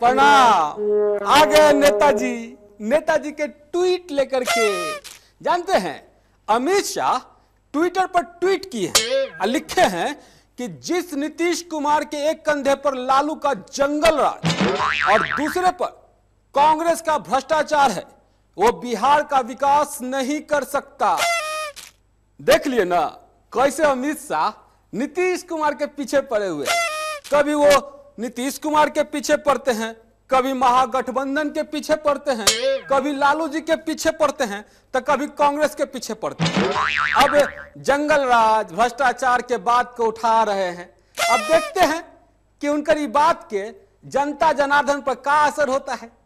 प्रणाम आ गए नेताजी नेताजी के ट्वीट लेकर के जानते हैं अमित शाह ट्विटर पर ट्वीट किए हैं लिखे हैं कि जिस नीतीश कुमार के एक कंधे पर लालू का जंगल राज और दूसरे पर कांग्रेस का भ्रष्टाचार है वो बिहार का विकास नहीं कर सकता देख लिए ना कैसे अमित शाह नीतीश कुमार के पीछे पड़े हुए कभी वो नीतीश कुमार के पीछे पड़ते हैं कभी महागठबंधन के पीछे पड़ते हैं कभी लालू जी के पीछे पड़ते हैं तो कभी कांग्रेस के पीछे पड़ते हैं अब जंगल राज भ्रष्टाचार के बात को उठा रहे हैं अब देखते हैं कि उनकर ये बात के जनता जनार्दन पर क्या असर होता है